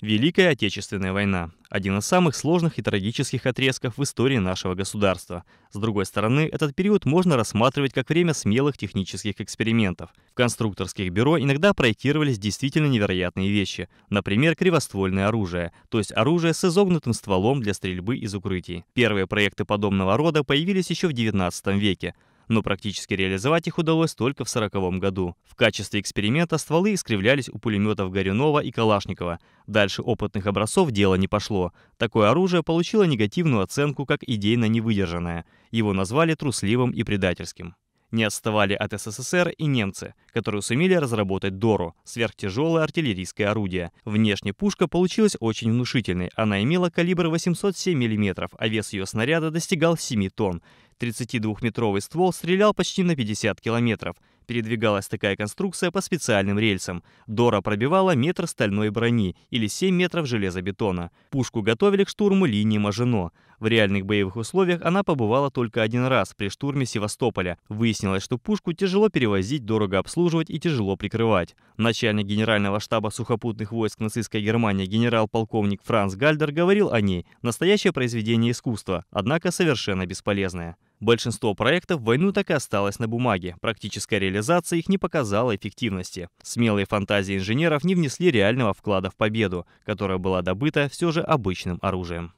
Великая Отечественная война – один из самых сложных и трагических отрезков в истории нашего государства. С другой стороны, этот период можно рассматривать как время смелых технических экспериментов. В конструкторских бюро иногда проектировались действительно невероятные вещи, например, кривоствольное оружие, то есть оружие с изогнутым стволом для стрельбы из укрытий. Первые проекты подобного рода появились еще в XIX веке – но практически реализовать их удалось только в 1940 году. В качестве эксперимента стволы искривлялись у пулеметов Горюнова и Калашникова. Дальше опытных образцов дело не пошло. Такое оружие получило негативную оценку как идейно невыдержанное. Его назвали трусливым и предательским не отставали от СССР и немцы, которые сумели разработать ДОРу – сверхтяжелое артиллерийское орудие. Внешне пушка получилась очень внушительной, она имела калибр 807 мм, а вес ее снаряда достигал 7 тонн. 32-метровый ствол стрелял почти на 50 километров. Передвигалась такая конструкция по специальным рельсам. Дора пробивала метр стальной брони или 7 метров железобетона. Пушку готовили к штурму линии Мажино. В реальных боевых условиях она побывала только один раз при штурме Севастополя. Выяснилось, что пушку тяжело перевозить, дорого обслуживать и тяжело прикрывать. Начальник Генерального штаба сухопутных войск нацистской Германии генерал-полковник Франц Гальдер говорил о ней – настоящее произведение искусства, однако совершенно бесполезное. Большинство проектов войну так и осталось на бумаге, практическая реализация их не показала эффективности. Смелые фантазии инженеров не внесли реального вклада в победу, которая была добыта все же обычным оружием.